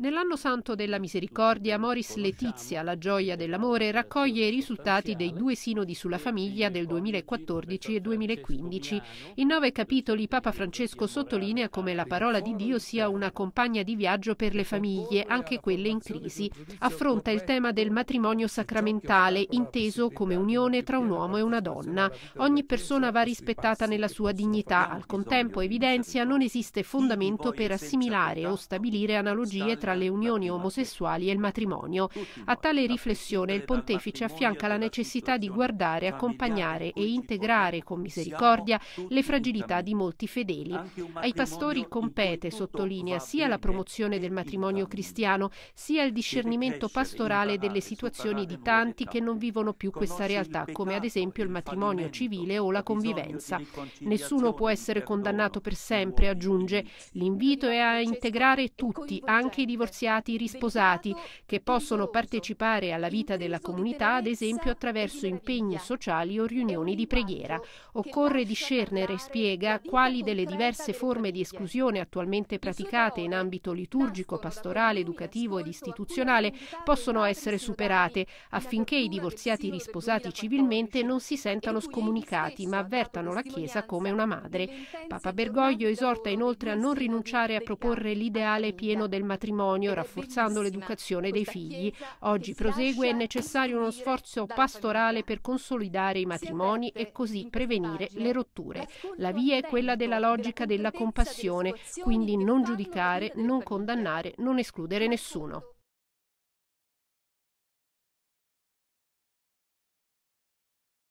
Nell'anno santo della misericordia, Moris Letizia, la gioia dell'amore, raccoglie i risultati dei due sinodi sulla famiglia del 2014 e 2015. In nove capitoli Papa Francesco sottolinea come la parola di Dio sia una compagna di viaggio per le famiglie, anche quelle in crisi. Affronta il tema del matrimonio sacramentale, inteso come unione tra un uomo e una donna. Ogni persona va rispettata nella sua dignità. Al contempo evidenzia non esiste fondamento per assimilare o stabilire analogie tra tra le unioni omosessuali e il matrimonio. A tale riflessione il pontefice affianca la necessità di guardare, accompagnare e integrare con misericordia le fragilità di molti fedeli. Ai pastori compete, sottolinea, sia la promozione del matrimonio cristiano, sia il discernimento pastorale delle situazioni di tanti che non vivono più questa realtà, come ad esempio il matrimonio civile o la convivenza. Nessuno può essere condannato per sempre, aggiunge. L'invito è a integrare tutti, anche i diversi divorziati, risposati, che possono partecipare alla vita della comunità, ad esempio attraverso impegni sociali o riunioni di preghiera. Occorre discernere, spiega, quali delle diverse forme di esclusione attualmente praticate in ambito liturgico, pastorale, educativo ed istituzionale possono essere superate affinché i divorziati risposati civilmente non si sentano scomunicati, ma avvertano la Chiesa come una madre. Papa Bergoglio esorta inoltre a non rinunciare a proporre l'ideale pieno del matrimonio matrimonio, rafforzando l'educazione dei figli. Oggi prosegue è necessario uno sforzo pastorale per consolidare i matrimoni e così prevenire le rotture. La via è quella della logica della compassione, quindi non giudicare, non condannare, non escludere nessuno.